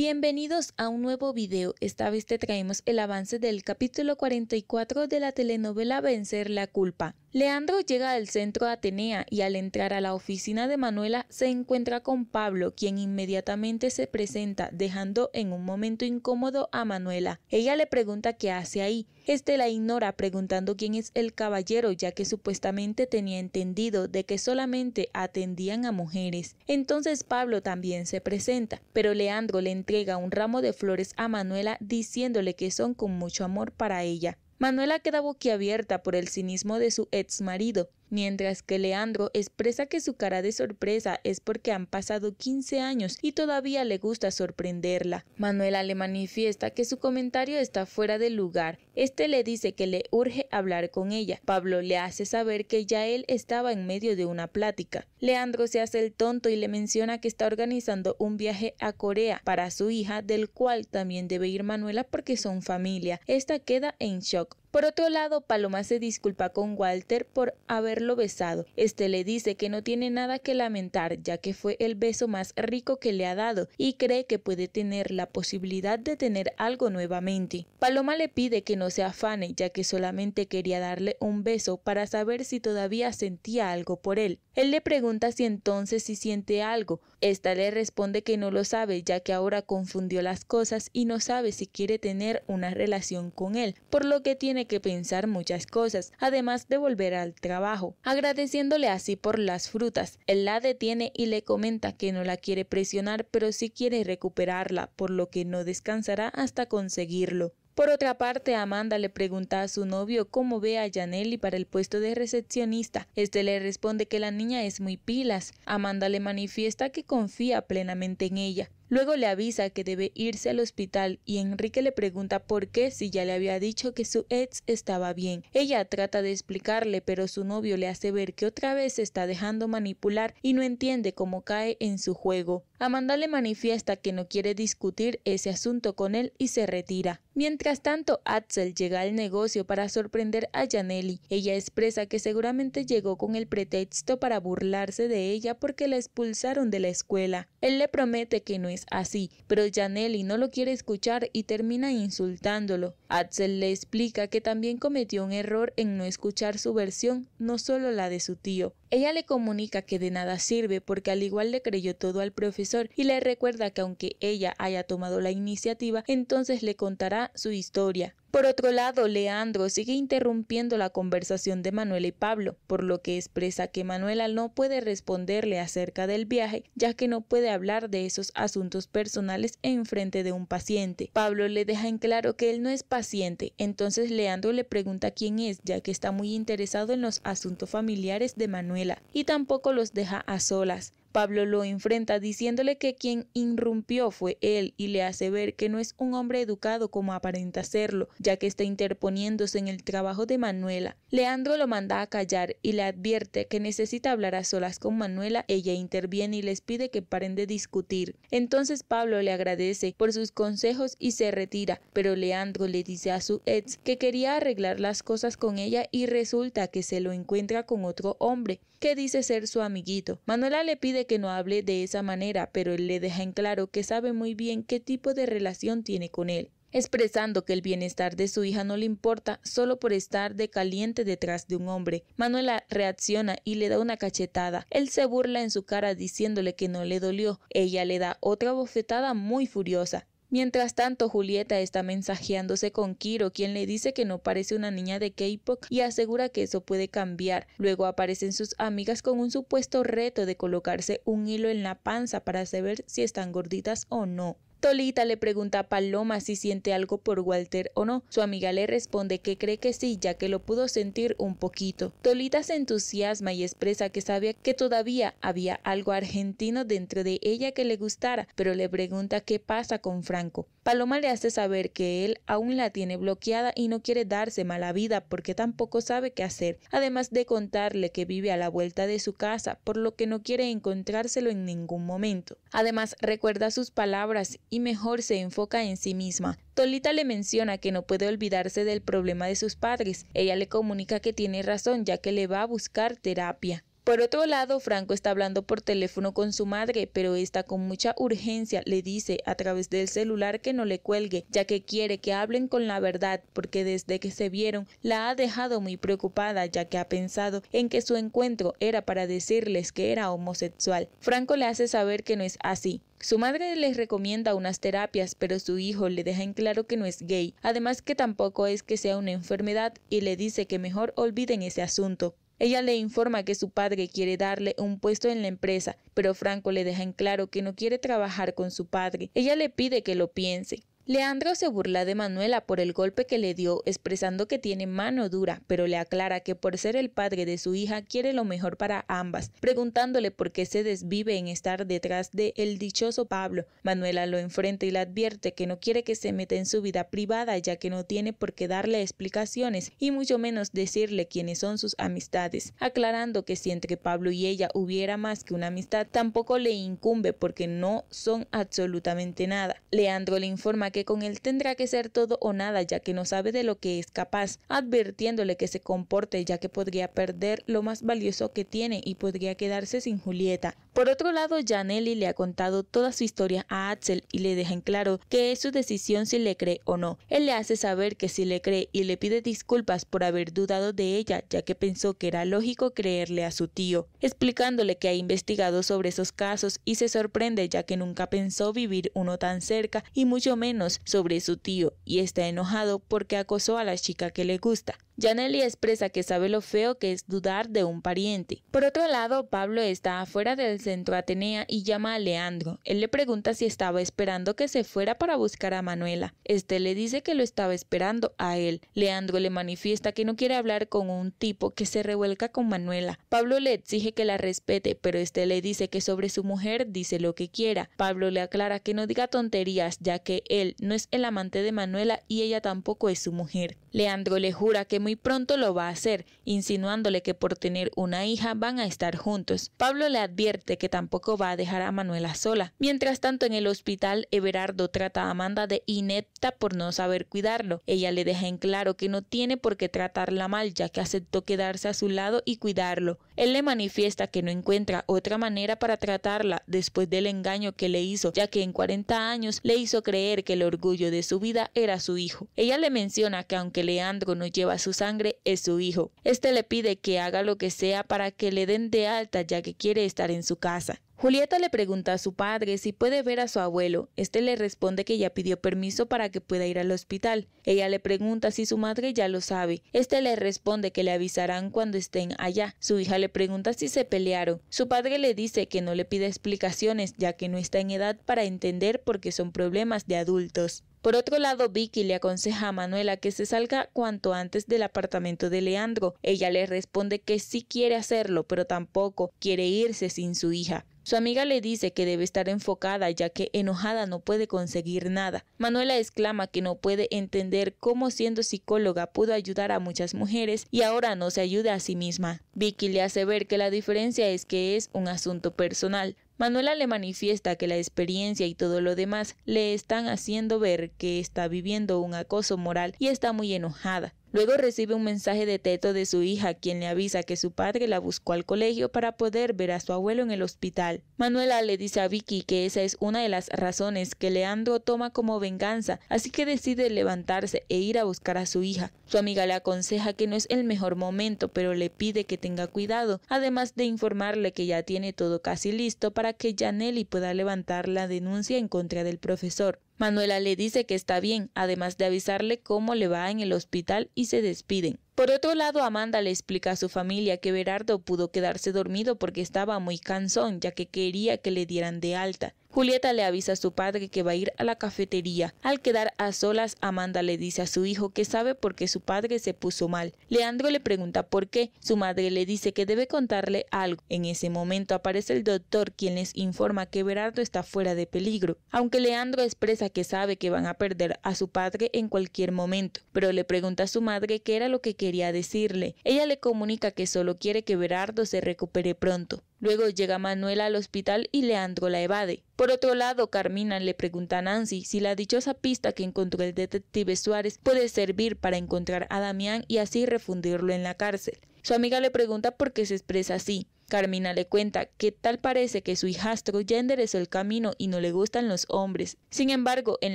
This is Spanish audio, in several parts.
Bienvenidos a un nuevo video, esta vez te traemos el avance del capítulo 44 de la telenovela Vencer la culpa. Leandro llega al centro de Atenea y al entrar a la oficina de Manuela se encuentra con Pablo, quien inmediatamente se presenta, dejando en un momento incómodo a Manuela. Ella le pregunta qué hace ahí. Este la ignora preguntando quién es el caballero, ya que supuestamente tenía entendido de que solamente atendían a mujeres. Entonces Pablo también se presenta, pero Leandro le entrega un ramo de flores a Manuela diciéndole que son con mucho amor para ella. Manuela queda boquiabierta por el cinismo de su ex marido, mientras que Leandro expresa que su cara de sorpresa es porque han pasado 15 años y todavía le gusta sorprenderla. Manuela le manifiesta que su comentario está fuera de lugar. Este le dice que le urge hablar con ella. Pablo le hace saber que ya él estaba en medio de una plática. Leandro se hace el tonto y le menciona que está organizando un viaje a Corea para su hija, del cual también debe ir Manuela porque son familia. Esta queda en shock. Por otro lado, Paloma se disculpa con Walter por haberlo besado. Este le dice que no tiene nada que lamentar, ya que fue el beso más rico que le ha dado y cree que puede tener la posibilidad de tener algo nuevamente. Paloma le pide que no se afane, ya que solamente quería darle un beso para saber si todavía sentía algo por él. Él le pregunta si entonces si siente algo, esta le responde que no lo sabe, ya que ahora confundió las cosas y no sabe si quiere tener una relación con él, por lo que tiene que pensar muchas cosas, además de volver al trabajo. Agradeciéndole así por las frutas, él la detiene y le comenta que no la quiere presionar, pero sí quiere recuperarla, por lo que no descansará hasta conseguirlo. Por otra parte, Amanda le pregunta a su novio cómo ve a Janelli para el puesto de recepcionista. Este le responde que la niña es muy pilas. Amanda le manifiesta que confía plenamente en ella. Luego le avisa que debe irse al hospital y Enrique le pregunta por qué si ya le había dicho que su ex estaba bien. Ella trata de explicarle pero su novio le hace ver que otra vez se está dejando manipular y no entiende cómo cae en su juego. Amanda le manifiesta que no quiere discutir ese asunto con él y se retira. Mientras tanto, Axel llega al negocio para sorprender a Janelli. Ella expresa que seguramente llegó con el pretexto para burlarse de ella porque la expulsaron de la escuela. Él le promete que no es así, pero Janelli no lo quiere escuchar y termina insultándolo. Axel le explica que también cometió un error en no escuchar su versión, no solo la de su tío. Ella le comunica que de nada sirve porque al igual le creyó todo al profesor y le recuerda que aunque ella haya tomado la iniciativa, entonces le contará su historia. Por otro lado, Leandro sigue interrumpiendo la conversación de Manuela y Pablo, por lo que expresa que Manuela no puede responderle acerca del viaje, ya que no puede hablar de esos asuntos personales en frente de un paciente. Pablo le deja en claro que él no es paciente, entonces Leandro le pregunta quién es, ya que está muy interesado en los asuntos familiares de Manuela, y tampoco los deja a solas. Pablo lo enfrenta diciéndole que quien irrumpió fue él y le hace ver que no es un hombre educado como aparenta serlo, ya que está interponiéndose en el trabajo de Manuela. Leandro lo manda a callar y le advierte que necesita hablar a solas con Manuela, ella interviene y les pide que paren de discutir. Entonces Pablo le agradece por sus consejos y se retira, pero Leandro le dice a su ex que quería arreglar las cosas con ella y resulta que se lo encuentra con otro hombre, que dice ser su amiguito. Manuela le pide que no hable de esa manera, pero él le deja en claro que sabe muy bien qué tipo de relación tiene con él, expresando que el bienestar de su hija no le importa solo por estar de caliente detrás de un hombre. Manuela reacciona y le da una cachetada. Él se burla en su cara diciéndole que no le dolió. Ella le da otra bofetada muy furiosa. Mientras tanto, Julieta está mensajeándose con Kiro, quien le dice que no parece una niña de K-pop y asegura que eso puede cambiar. Luego aparecen sus amigas con un supuesto reto de colocarse un hilo en la panza para saber si están gorditas o no. Tolita le pregunta a Paloma si siente algo por Walter o no. Su amiga le responde que cree que sí, ya que lo pudo sentir un poquito. Tolita se entusiasma y expresa que sabía que todavía había algo argentino dentro de ella que le gustara, pero le pregunta qué pasa con Franco. Paloma le hace saber que él aún la tiene bloqueada y no quiere darse mala vida porque tampoco sabe qué hacer, además de contarle que vive a la vuelta de su casa, por lo que no quiere encontrárselo en ningún momento. Además, recuerda sus palabras y mejor se enfoca en sí misma. Tolita le menciona que no puede olvidarse del problema de sus padres. Ella le comunica que tiene razón ya que le va a buscar terapia. Por otro lado, Franco está hablando por teléfono con su madre, pero esta con mucha urgencia le dice a través del celular que no le cuelgue, ya que quiere que hablen con la verdad, porque desde que se vieron la ha dejado muy preocupada, ya que ha pensado en que su encuentro era para decirles que era homosexual. Franco le hace saber que no es así, su madre les recomienda unas terapias, pero su hijo le deja en claro que no es gay, además que tampoco es que sea una enfermedad y le dice que mejor olviden ese asunto. Ella le informa que su padre quiere darle un puesto en la empresa, pero Franco le deja en claro que no quiere trabajar con su padre. Ella le pide que lo piense. Leandro se burla de Manuela por el golpe que le dio, expresando que tiene mano dura, pero le aclara que por ser el padre de su hija quiere lo mejor para ambas, preguntándole por qué se desvive en estar detrás de el dichoso Pablo. Manuela lo enfrenta y le advierte que no quiere que se meta en su vida privada ya que no tiene por qué darle explicaciones y mucho menos decirle quiénes son sus amistades, aclarando que si entre Pablo y ella hubiera más que una amistad, tampoco le incumbe porque no son absolutamente nada. Leandro le informa que con él tendrá que ser todo o nada, ya que no sabe de lo que es capaz, advirtiéndole que se comporte, ya que podría perder lo más valioso que tiene y podría quedarse sin Julieta. Por otro lado, Janelli le ha contado toda su historia a Axel y le deja en claro que es su decisión si le cree o no. Él le hace saber que si le cree y le pide disculpas por haber dudado de ella, ya que pensó que era lógico creerle a su tío, explicándole que ha investigado sobre esos casos y se sorprende ya que nunca pensó vivir uno tan cerca y mucho menos sobre su tío y está enojado porque acosó a la chica que le gusta. Janelli expresa que sabe lo feo que es dudar de un pariente. Por otro lado, Pablo está afuera del centro Atenea y llama a Leandro. Él le pregunta si estaba esperando que se fuera para buscar a Manuela. Este le dice que lo estaba esperando a él. Leandro le manifiesta que no quiere hablar con un tipo que se revuelca con Manuela. Pablo le exige que la respete, pero este le dice que sobre su mujer dice lo que quiera. Pablo le aclara que no diga tonterías, ya que él no es el amante de Manuela y ella tampoco es su mujer. Leandro le jura que muy pronto lo va a hacer, insinuándole que por tener una hija van a estar juntos. Pablo le advierte que tampoco va a dejar a Manuela sola. Mientras tanto, en el hospital, Everardo trata a Amanda de inepta por no saber cuidarlo. Ella le deja en claro que no tiene por qué tratarla mal, ya que aceptó quedarse a su lado y cuidarlo. Él le manifiesta que no encuentra otra manera para tratarla después del engaño que le hizo, ya que en 40 años le hizo creer que el orgullo de su vida era su hijo. Ella le menciona que aunque Leandro no lleva su sangre es su hijo. Este le pide que haga lo que sea para que le den de alta ya que quiere estar en su casa. Julieta le pregunta a su padre si puede ver a su abuelo. Este le responde que ya pidió permiso para que pueda ir al hospital. Ella le pregunta si su madre ya lo sabe. Este le responde que le avisarán cuando estén allá. Su hija le pregunta si se pelearon. Su padre le dice que no le pide explicaciones ya que no está en edad para entender porque son problemas de adultos. Por otro lado, Vicky le aconseja a Manuela que se salga cuanto antes del apartamento de Leandro. Ella le responde que sí quiere hacerlo, pero tampoco quiere irse sin su hija. Su amiga le dice que debe estar enfocada ya que enojada no puede conseguir nada. Manuela exclama que no puede entender cómo siendo psicóloga pudo ayudar a muchas mujeres y ahora no se ayuda a sí misma. Vicky le hace ver que la diferencia es que es un asunto personal. Manuela le manifiesta que la experiencia y todo lo demás le están haciendo ver que está viviendo un acoso moral y está muy enojada. Luego recibe un mensaje de Teto de su hija, quien le avisa que su padre la buscó al colegio para poder ver a su abuelo en el hospital. Manuela le dice a Vicky que esa es una de las razones que Leandro toma como venganza, así que decide levantarse e ir a buscar a su hija. Su amiga le aconseja que no es el mejor momento, pero le pide que tenga cuidado, además de informarle que ya tiene todo casi listo para que Janelli pueda levantar la denuncia en contra del profesor. Manuela le dice que está bien, además de avisarle cómo le va en el hospital y se despiden. Por otro lado, Amanda le explica a su familia que Berardo pudo quedarse dormido porque estaba muy cansón, ya que quería que le dieran de alta. Julieta le avisa a su padre que va a ir a la cafetería. Al quedar a solas, Amanda le dice a su hijo que sabe por qué su padre se puso mal. Leandro le pregunta por qué. Su madre le dice que debe contarle algo. En ese momento aparece el doctor quien les informa que Berardo está fuera de peligro, aunque Leandro expresa que sabe que van a perder a su padre en cualquier momento, pero le pregunta a su madre qué era lo que quería decirle. Ella le comunica que solo quiere que Berardo se recupere pronto. Luego llega Manuela al hospital y Leandro la evade. Por otro lado, Carmina le pregunta a Nancy si la dichosa pista que encontró el detective Suárez puede servir para encontrar a Damián y así refundirlo en la cárcel. Su amiga le pregunta por qué se expresa así. Carmina le cuenta que tal parece que su hijastro ya enderezó el camino y no le gustan los hombres. Sin embargo, en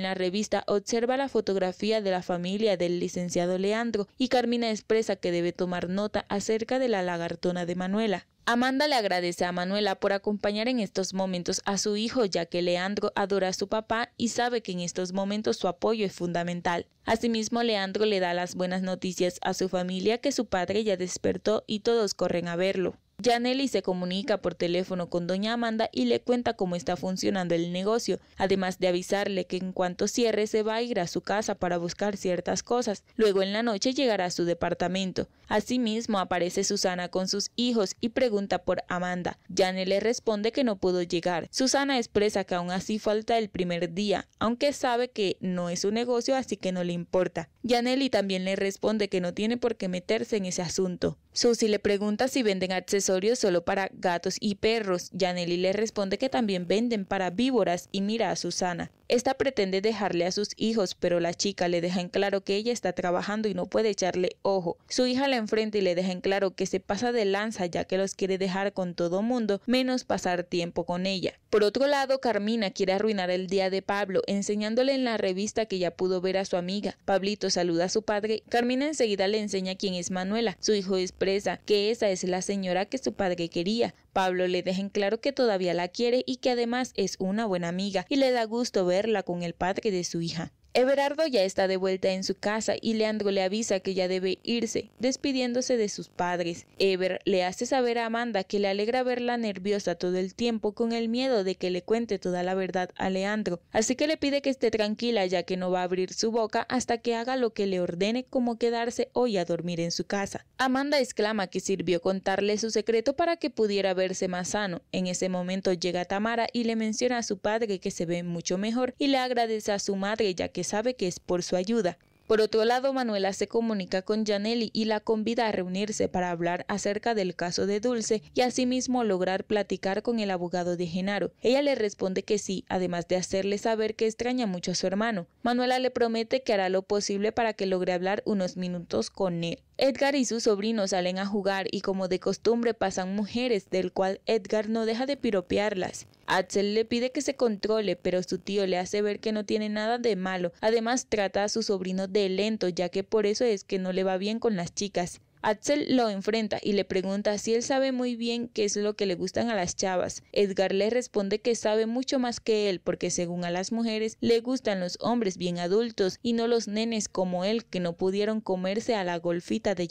la revista observa la fotografía de la familia del licenciado Leandro y Carmina expresa que debe tomar nota acerca de la lagartona de Manuela. Amanda le agradece a Manuela por acompañar en estos momentos a su hijo, ya que Leandro adora a su papá y sabe que en estos momentos su apoyo es fundamental. Asimismo, Leandro le da las buenas noticias a su familia que su padre ya despertó y todos corren a verlo. Janelli se comunica por teléfono con doña Amanda y le cuenta cómo está funcionando el negocio, además de avisarle que en cuanto cierre se va a ir a su casa para buscar ciertas cosas, luego en la noche llegará a su departamento. Asimismo aparece Susana con sus hijos y pregunta por Amanda. Janelli le responde que no pudo llegar. Susana expresa que aún así falta el primer día, aunque sabe que no es su negocio así que no le importa. Janelli también le responde que no tiene por qué meterse en ese asunto. Susi le pregunta si venden accesorios solo para gatos y perros. Yaneli le responde que también venden para víboras y mira a Susana. Esta pretende dejarle a sus hijos, pero la chica le deja en claro que ella está trabajando y no puede echarle ojo. Su hija la enfrenta y le deja en claro que se pasa de lanza ya que los quiere dejar con todo mundo, menos pasar tiempo con ella. Por otro lado, Carmina quiere arruinar el día de Pablo, enseñándole en la revista que ya pudo ver a su amiga. Pablito saluda a su padre. Carmina enseguida le enseña quién es Manuela. Su hijo expresa que esa es la señora que su padre quería. Pablo le deja en claro que todavía la quiere y que además es una buena amiga y le da gusto verla con el padre de su hija. Everardo ya está de vuelta en su casa y Leandro le avisa que ya debe irse, despidiéndose de sus padres. Ever le hace saber a Amanda que le alegra verla nerviosa todo el tiempo con el miedo de que le cuente toda la verdad a Leandro, así que le pide que esté tranquila ya que no va a abrir su boca hasta que haga lo que le ordene como quedarse hoy a dormir en su casa. Amanda exclama que sirvió contarle su secreto para que pudiera verse más sano. En ese momento llega Tamara y le menciona a su padre que se ve mucho mejor y le agradece a su madre ya que sabe que es por su ayuda por otro lado, Manuela se comunica con Janelli y la convida a reunirse para hablar acerca del caso de Dulce y asimismo lograr platicar con el abogado de Genaro. Ella le responde que sí, además de hacerle saber que extraña mucho a su hermano. Manuela le promete que hará lo posible para que logre hablar unos minutos con él. Edgar y su sobrino salen a jugar y como de costumbre pasan mujeres del cual Edgar no deja de piropearlas. Axel le pide que se controle pero su tío le hace ver que no tiene nada de malo, además trata a su sobrino de lento, ya que por eso es que no le va bien con las chicas. Axel lo enfrenta y le pregunta si él sabe muy bien qué es lo que le gustan a las chavas. Edgar le responde que sabe mucho más que él porque según a las mujeres le gustan los hombres bien adultos y no los nenes como él que no pudieron comerse a la golfita de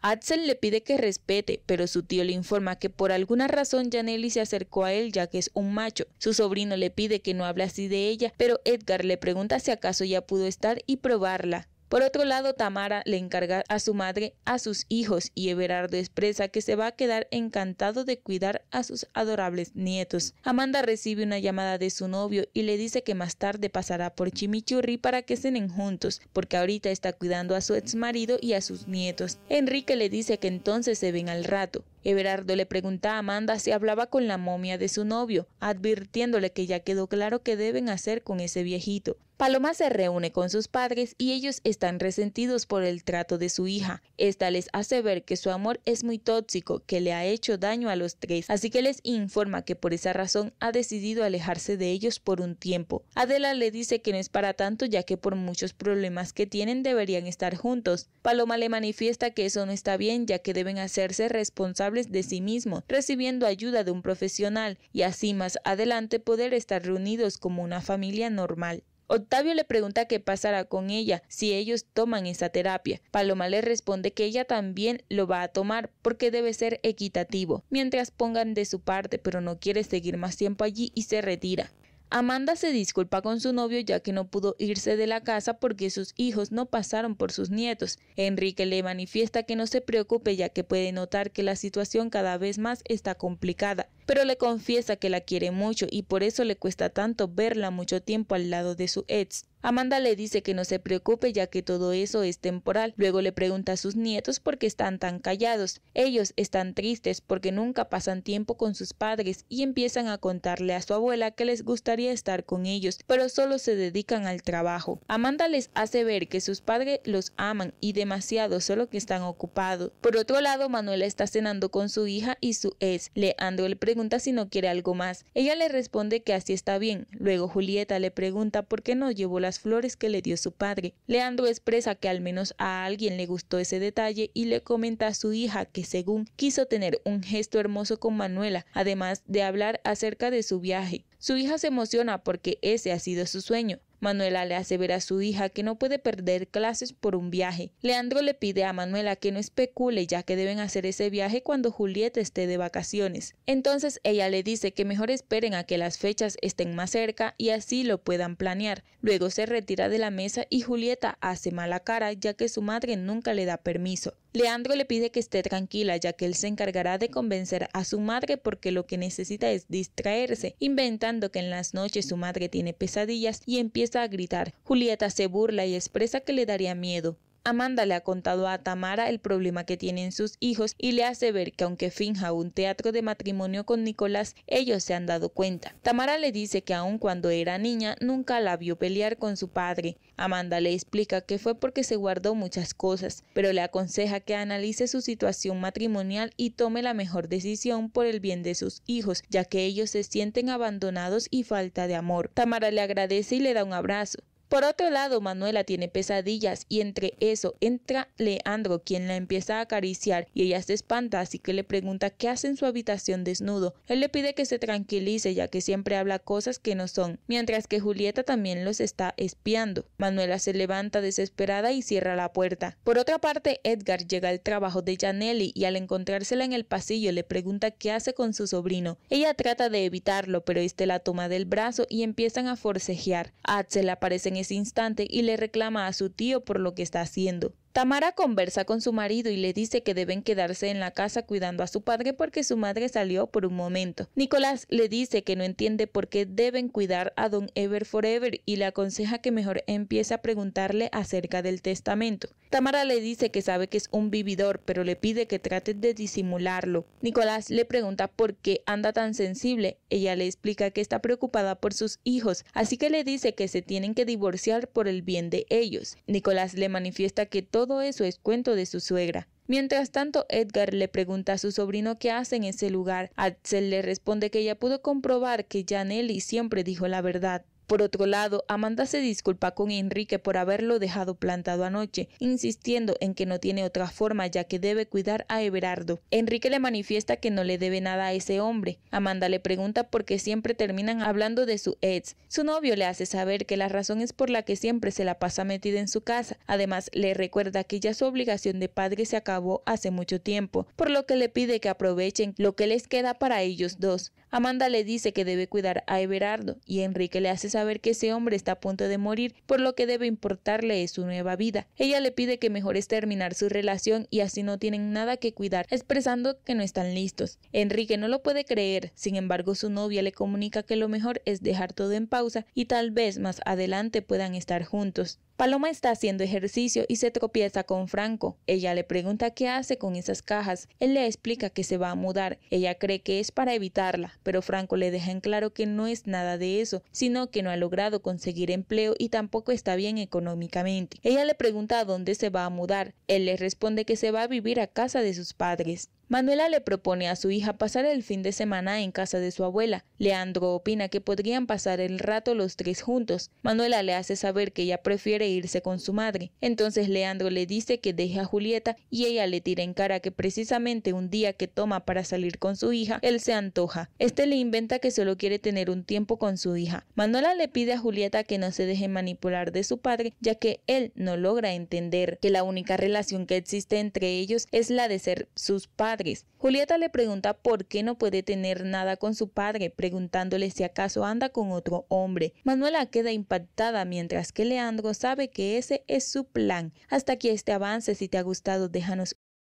Axel le pide que respete, pero su tío le informa que por alguna razón Janelli se acercó a él ya que es un macho. Su sobrino le pide que no hable así de ella, pero Edgar le pregunta si acaso ya pudo estar y probarla. Por otro lado, Tamara le encarga a su madre a sus hijos y Everardo expresa que se va a quedar encantado de cuidar a sus adorables nietos. Amanda recibe una llamada de su novio y le dice que más tarde pasará por Chimichurri para que cenen juntos, porque ahorita está cuidando a su ex marido y a sus nietos. Enrique le dice que entonces se ven al rato. Everardo le pregunta a Amanda si hablaba con la momia de su novio, advirtiéndole que ya quedó claro que deben hacer con ese viejito. Paloma se reúne con sus padres y ellos están resentidos por el trato de su hija. Esta les hace ver que su amor es muy tóxico, que le ha hecho daño a los tres, así que les informa que por esa razón ha decidido alejarse de ellos por un tiempo. Adela le dice que no es para tanto ya que por muchos problemas que tienen deberían estar juntos. Paloma le manifiesta que eso no está bien ya que deben hacerse responsables de sí mismos, recibiendo ayuda de un profesional y así más adelante poder estar reunidos como una familia normal. Octavio le pregunta qué pasará con ella si ellos toman esa terapia. Paloma le responde que ella también lo va a tomar porque debe ser equitativo, mientras pongan de su parte, pero no quiere seguir más tiempo allí y se retira. Amanda se disculpa con su novio ya que no pudo irse de la casa porque sus hijos no pasaron por sus nietos. Enrique le manifiesta que no se preocupe ya que puede notar que la situación cada vez más está complicada, pero le confiesa que la quiere mucho y por eso le cuesta tanto verla mucho tiempo al lado de su ex. Amanda le dice que no se preocupe ya que todo eso es temporal. Luego le pregunta a sus nietos por qué están tan callados. Ellos están tristes porque nunca pasan tiempo con sus padres y empiezan a contarle a su abuela que les gustaría estar con ellos, pero solo se dedican al trabajo. Amanda les hace ver que sus padres los aman y demasiado, solo que están ocupados. Por otro lado, Manuela está cenando con su hija y su ex. Leandro le pregunta si no quiere algo más. Ella le responde que así está bien. Luego Julieta le pregunta por qué no llevó la flores que le dio su padre. Leandro expresa que al menos a alguien le gustó ese detalle y le comenta a su hija que según quiso tener un gesto hermoso con Manuela, además de hablar acerca de su viaje. Su hija se emociona porque ese ha sido su sueño. Manuela le hace ver a su hija que no puede perder clases por un viaje. Leandro le pide a Manuela que no especule ya que deben hacer ese viaje cuando Julieta esté de vacaciones. Entonces ella le dice que mejor esperen a que las fechas estén más cerca y así lo puedan planear. Luego se retira de la mesa y Julieta hace mala cara ya que su madre nunca le da permiso. Leandro le pide que esté tranquila, ya que él se encargará de convencer a su madre porque lo que necesita es distraerse, inventando que en las noches su madre tiene pesadillas y empieza a gritar. Julieta se burla y expresa que le daría miedo, Amanda le ha contado a Tamara el problema que tienen sus hijos y le hace ver que aunque finja un teatro de matrimonio con Nicolás, ellos se han dado cuenta. Tamara le dice que aun cuando era niña nunca la vio pelear con su padre. Amanda le explica que fue porque se guardó muchas cosas, pero le aconseja que analice su situación matrimonial y tome la mejor decisión por el bien de sus hijos, ya que ellos se sienten abandonados y falta de amor. Tamara le agradece y le da un abrazo. Por otro lado, Manuela tiene pesadillas y entre eso entra Leandro, quien la empieza a acariciar y ella se espanta, así que le pregunta qué hace en su habitación desnudo. Él le pide que se tranquilice ya que siempre habla cosas que no son, mientras que Julieta también los está espiando. Manuela se levanta desesperada y cierra la puerta. Por otra parte, Edgar llega al trabajo de Janelli y al encontrársela en el pasillo le pregunta qué hace con su sobrino. Ella trata de evitarlo, pero este la toma del brazo y empiezan a forcejear. axel aparece en ese instante y le reclama a su tío por lo que está haciendo. Tamara conversa con su marido y le dice que deben quedarse en la casa cuidando a su padre porque su madre salió por un momento. Nicolás le dice que no entiende por qué deben cuidar a don Ever Forever y le aconseja que mejor empiece a preguntarle acerca del testamento. Tamara le dice que sabe que es un vividor, pero le pide que trate de disimularlo. Nicolás le pregunta por qué anda tan sensible. Ella le explica que está preocupada por sus hijos, así que le dice que se tienen que divorciar por el bien de ellos. Nicolás le manifiesta que todo todo eso es cuento de su suegra. Mientras tanto, Edgar le pregunta a su sobrino qué hace en ese lugar. Axel le responde que ella pudo comprobar que Janelli siempre dijo la verdad. Por otro lado, Amanda se disculpa con Enrique por haberlo dejado plantado anoche, insistiendo en que no tiene otra forma ya que debe cuidar a Everardo. Enrique le manifiesta que no le debe nada a ese hombre. Amanda le pregunta por qué siempre terminan hablando de su ex. Su novio le hace saber que la razón es por la que siempre se la pasa metida en su casa. Además, le recuerda que ya su obligación de padre se acabó hace mucho tiempo, por lo que le pide que aprovechen lo que les queda para ellos dos. Amanda le dice que debe cuidar a Everardo y Enrique le hace saber saber que ese hombre está a punto de morir, por lo que debe importarle es su nueva vida. Ella le pide que mejor es terminar su relación y así no tienen nada que cuidar, expresando que no están listos. Enrique no lo puede creer, sin embargo su novia le comunica que lo mejor es dejar todo en pausa y tal vez más adelante puedan estar juntos. Paloma está haciendo ejercicio y se tropieza con Franco. Ella le pregunta qué hace con esas cajas. Él le explica que se va a mudar. Ella cree que es para evitarla, pero Franco le deja en claro que no es nada de eso, sino que no ha logrado conseguir empleo y tampoco está bien económicamente. Ella le pregunta a dónde se va a mudar. Él le responde que se va a vivir a casa de sus padres. Manuela le propone a su hija pasar el fin de semana en casa de su abuela. Leandro opina que podrían pasar el rato los tres juntos. Manuela le hace saber que ella prefiere irse con su madre. Entonces Leandro le dice que deje a Julieta y ella le tira en cara que precisamente un día que toma para salir con su hija, él se antoja. Este le inventa que solo quiere tener un tiempo con su hija. Manuela le pide a Julieta que no se deje manipular de su padre, ya que él no logra entender que la única relación que existe entre ellos es la de ser sus padres Julieta le pregunta por qué no puede tener nada con su padre, preguntándole si acaso anda con otro hombre. Manuela queda impactada mientras que Leandro sabe que ese es su plan. Hasta aquí este avance, si te ha gustado déjanos